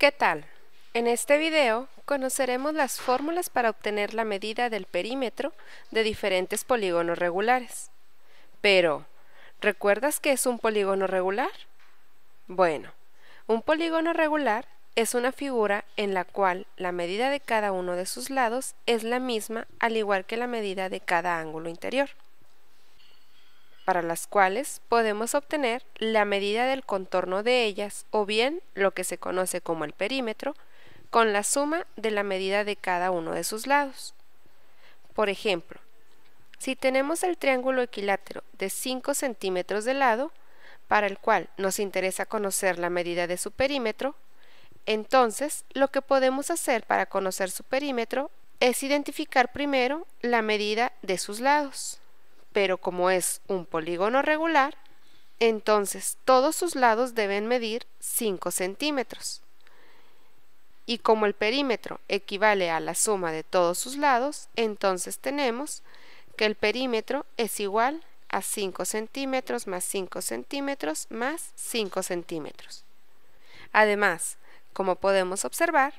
¿Qué tal? En este video conoceremos las fórmulas para obtener la medida del perímetro de diferentes polígonos regulares. Pero, ¿recuerdas qué es un polígono regular? Bueno, un polígono regular es una figura en la cual la medida de cada uno de sus lados es la misma al igual que la medida de cada ángulo interior para las cuales podemos obtener la medida del contorno de ellas o bien lo que se conoce como el perímetro con la suma de la medida de cada uno de sus lados. Por ejemplo, si tenemos el triángulo equilátero de 5 centímetros de lado, para el cual nos interesa conocer la medida de su perímetro, entonces lo que podemos hacer para conocer su perímetro es identificar primero la medida de sus lados pero como es un polígono regular, entonces todos sus lados deben medir 5 centímetros. Y como el perímetro equivale a la suma de todos sus lados, entonces tenemos que el perímetro es igual a 5 centímetros más 5 centímetros más 5 centímetros. Además, como podemos observar,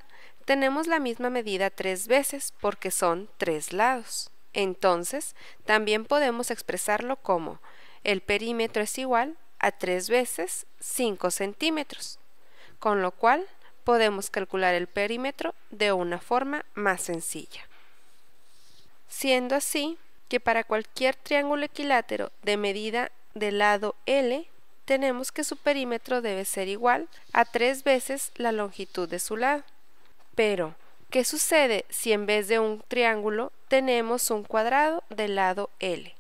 tenemos la misma medida tres veces porque son tres lados. Entonces, también podemos expresarlo como el perímetro es igual a 3 veces 5 centímetros, con lo cual podemos calcular el perímetro de una forma más sencilla. Siendo así que para cualquier triángulo equilátero de medida del lado L, tenemos que su perímetro debe ser igual a 3 veces la longitud de su lado. Pero, ¿Qué sucede si en vez de un triángulo tenemos un cuadrado del lado L?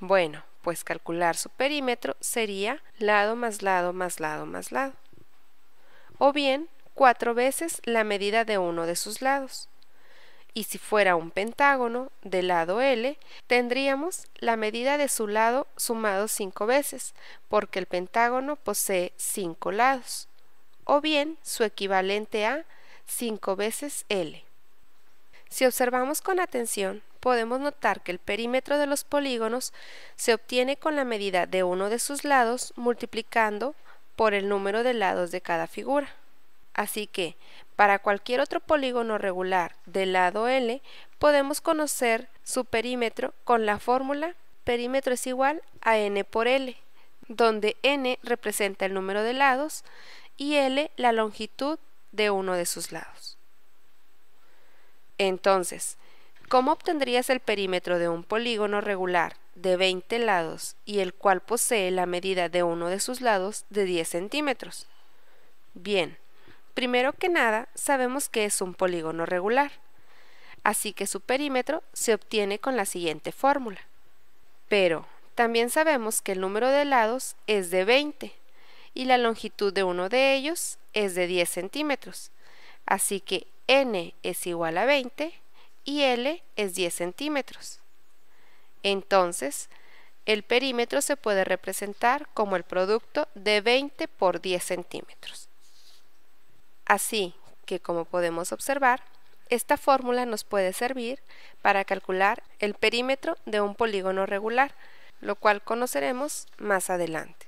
Bueno, pues calcular su perímetro sería lado más lado más lado más lado. O bien, cuatro veces la medida de uno de sus lados. Y si fuera un pentágono de lado L, tendríamos la medida de su lado sumado cinco veces, porque el pentágono posee cinco lados. O bien, su equivalente a 5 veces L. Si observamos con atención, podemos notar que el perímetro de los polígonos se obtiene con la medida de uno de sus lados multiplicando por el número de lados de cada figura. Así que, para cualquier otro polígono regular del lado L, podemos conocer su perímetro con la fórmula perímetro es igual a n por L, donde n representa el número de lados y L la longitud de uno de sus lados. Entonces, ¿cómo obtendrías el perímetro de un polígono regular de 20 lados y el cual posee la medida de uno de sus lados de 10 centímetros? Bien, primero que nada sabemos que es un polígono regular, así que su perímetro se obtiene con la siguiente fórmula. Pero, también sabemos que el número de lados es de 20, y la longitud de uno de ellos es de 10 centímetros. Así que n es igual a 20 y L es 10 centímetros. Entonces, el perímetro se puede representar como el producto de 20 por 10 centímetros. Así que, como podemos observar, esta fórmula nos puede servir para calcular el perímetro de un polígono regular, lo cual conoceremos más adelante.